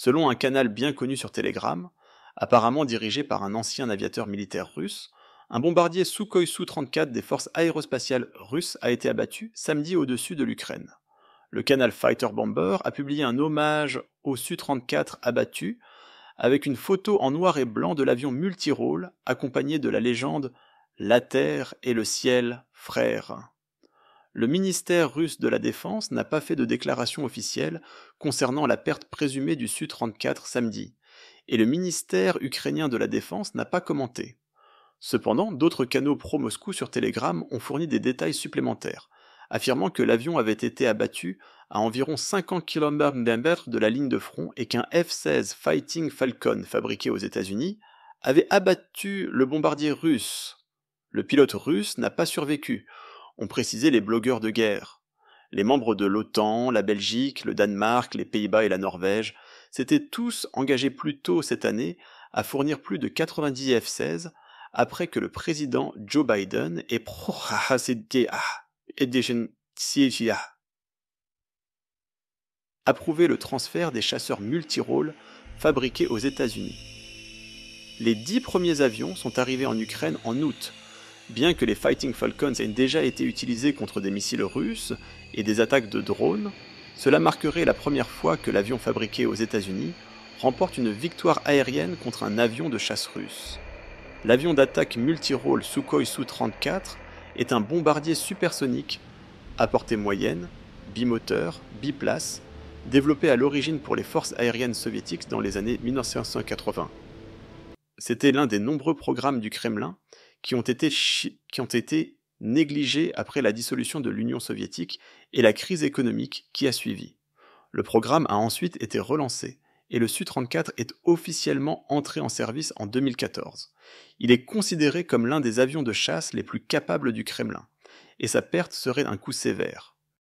Selon un canal bien connu sur Telegram, apparemment dirigé par un ancien aviateur militaire russe, un bombardier Sukhoi Su-34 des forces aérospatiales russes a été abattu samedi au-dessus de l'Ukraine. Le canal Fighter Bomber a publié un hommage au Su-34 abattu avec une photo en noir et blanc de l'avion multirôle accompagné de la légende La Terre et le ciel, frères le ministère russe de la Défense n'a pas fait de déclaration officielle concernant la perte présumée du Su-34 samedi, et le ministère ukrainien de la Défense n'a pas commenté. Cependant, d'autres canaux pro-Moscou sur Telegram ont fourni des détails supplémentaires, affirmant que l'avion avait été abattu à environ 50 km de la ligne de front et qu'un F-16 Fighting Falcon fabriqué aux États-Unis avait abattu le bombardier russe. Le pilote russe n'a pas survécu, ont précisé les blogueurs de guerre. Les membres de l'OTAN, la Belgique, le Danemark, les Pays-Bas et la Norvège s'étaient tous engagés plus tôt cette année à fournir plus de 90 F-16 après que le président Joe Biden ait approuvé le transfert des chasseurs multi-rôles fabriqués aux États-Unis. Les dix premiers avions sont arrivés en Ukraine en août, bien que les Fighting Falcons aient déjà été utilisés contre des missiles russes et des attaques de drones, cela marquerait la première fois que l'avion fabriqué aux États-Unis remporte une victoire aérienne contre un avion de chasse russe. L'avion d'attaque multirôle Sukhoi Su-34 est un bombardier supersonique à portée moyenne, bimoteur, biplace, développé à l'origine pour les forces aériennes soviétiques dans les années 1980. C'était l'un des nombreux programmes du Kremlin qui ont été, qui ont été négligés après la dissolution de l'Union soviétique et la crise économique qui a suivi. Le programme a ensuite été relancé et le Su-34 est officiellement entré en service en 2014. Il est considéré comme l'un des avions de chasse les plus capables du Kremlin, et sa perte serait un coup sévère.